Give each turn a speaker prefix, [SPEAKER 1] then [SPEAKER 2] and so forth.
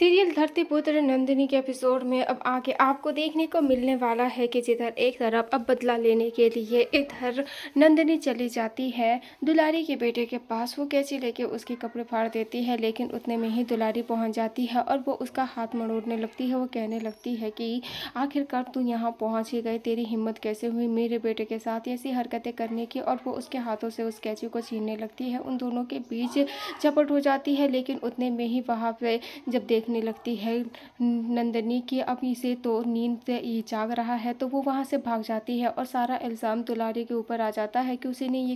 [SPEAKER 1] serial धरतीपुत्र Nandini के episode में अब आगे आपको देखने को मिलने वाला है कि जिधर एक तरफ अब बदला लेने के लिए इधर नंदिनी चली जाती है दुलारी के बेटे के पास वो कैची लेके उसके कपड़े फाड़ देती है लेकिन उतने में ही दुलारी पहुंच जाती है और वो उसका हाथ मड़ोड़ने लगती है वो कहने लगती है कि आखिरकार तू यहाँ पहुँच ही गई तेरी हिम्मत कैसे हुई मेरे बेटे के साथ ऐसी हरकतें करने की और वो उसके हाथों से उस कैची को छीनने लगती है उन दोनों के बीच चपट हो जाती है लेकिन उतने में ही वहाँ पर जब देख देखने लगती है नंदनी की अब इसे तो नींद से जाग रहा है तो वो वहाँ से भाग जाती है और सारा इल्ज़ाम दुलारी के ऊपर आ जाता है कि उसी ने ये